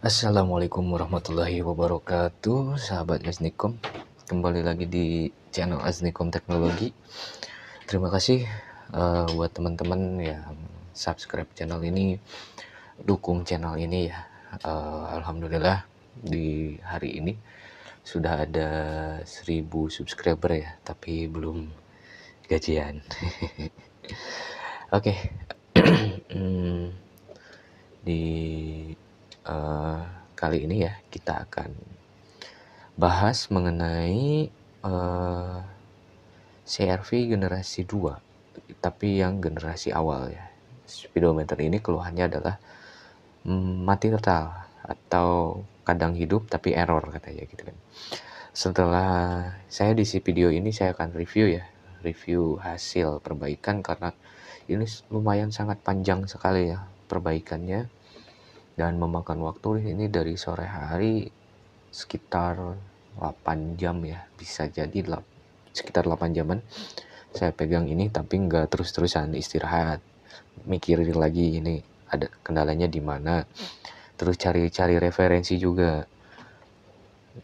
Assalamualaikum warahmatullahi wabarakatuh Sahabat Aznikom, Kembali lagi di channel Aznikom Teknologi Terima kasih uh, buat teman-teman yang subscribe channel ini Dukung channel ini ya uh, Alhamdulillah di hari ini Sudah ada 1000 subscriber ya Tapi belum gajian Oke okay. Hmm, di uh, kali ini ya kita akan bahas mengenai uh, eh, CRV generasi 2 tapi yang generasi awal ya. Speedometer ini keluhannya adalah mm, mati total atau kadang hidup tapi error katanya gitu kan. Setelah saya di video ini saya akan review ya, review hasil perbaikan karena ini lumayan sangat panjang sekali ya perbaikannya dan memakan waktu ini dari sore hari sekitar 8 jam ya bisa jadi sekitar 8 jaman saya pegang ini tapi nggak terus-terusan istirahat mikirin lagi ini ada kendalanya di mana terus cari-cari referensi juga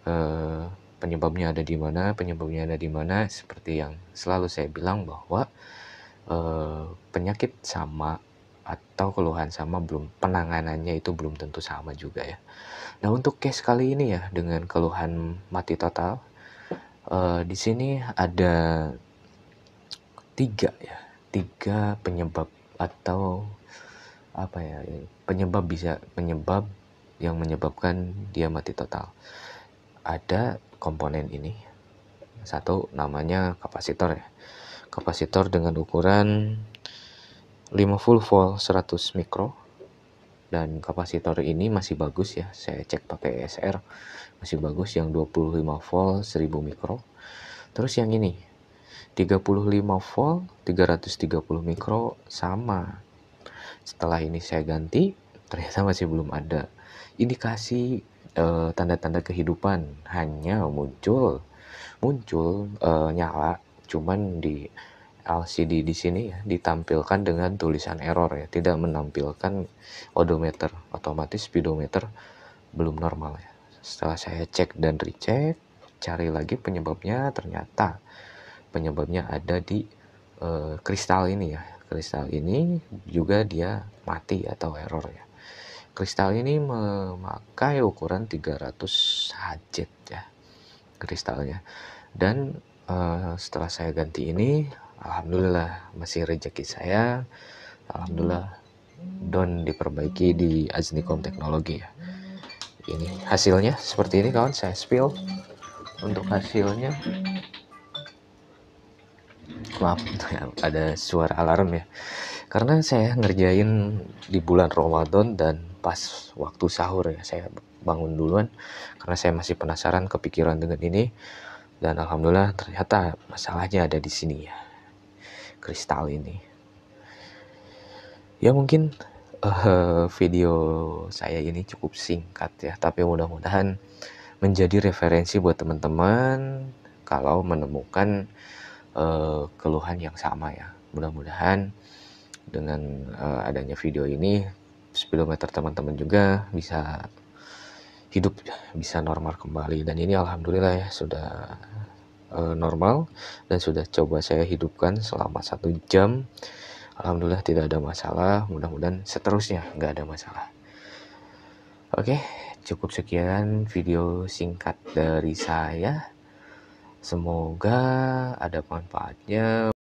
e, penyebabnya ada di mana penyebabnya ada di mana seperti yang selalu saya bilang bahwa e, penyakit sama atau keluhan sama belum penanganannya itu belum tentu sama juga ya. Nah untuk case kali ini ya dengan keluhan mati total, uh, di sini ada tiga ya, tiga penyebab atau apa ya penyebab bisa penyebab yang menyebabkan dia mati total. Ada komponen ini satu namanya kapasitor ya. Kapasitor dengan ukuran 50 volt 100 mikro dan kapasitor ini masih bagus ya saya cek pakai ESR masih bagus yang 25 volt 1000 mikro terus yang ini 35 volt 330 mikro sama setelah ini saya ganti ternyata masih belum ada indikasi eh, tanda-tanda e, kehidupan hanya muncul muncul e, nyala cuman di LCD di sini ya ditampilkan dengan tulisan error ya, tidak menampilkan odometer, otomatis speedometer belum normal ya. Setelah saya cek dan recheck, cari lagi penyebabnya ternyata penyebabnya ada di e, kristal ini ya. Kristal ini juga dia mati atau error ya. Kristal ini memakai ukuran 300 hz ya kristalnya. Dan uh, setelah saya ganti ini alhamdulillah masih rejeki saya alhamdulillah don diperbaiki di Aznikom Teknologi ya ini hasilnya seperti ini kawan saya spill untuk hasilnya maaf ada suara alarm ya karena saya ngerjain di bulan Ramadan dan pas waktu sahur ya saya bangun duluan karena saya masih penasaran kepikiran dengan ini dan alhamdulillah ternyata masalahnya ada di sini ya kristal ini ya mungkin uh, video saya ini cukup singkat ya tapi mudah-mudahan menjadi referensi buat teman-teman kalau menemukan uh, keluhan yang sama ya mudah-mudahan dengan uh, adanya video ini speedometer teman-teman juga bisa hidup bisa normal kembali dan ini alhamdulillah ya sudah Eh, normal dan sudah coba saya hidupkan selama satu jam Alhamdulillah tidak ada masalah mudah-mudahan seterusnya nggak ada masalah Oke cukup sekian video singkat dari saya Semoga ada manfaatnya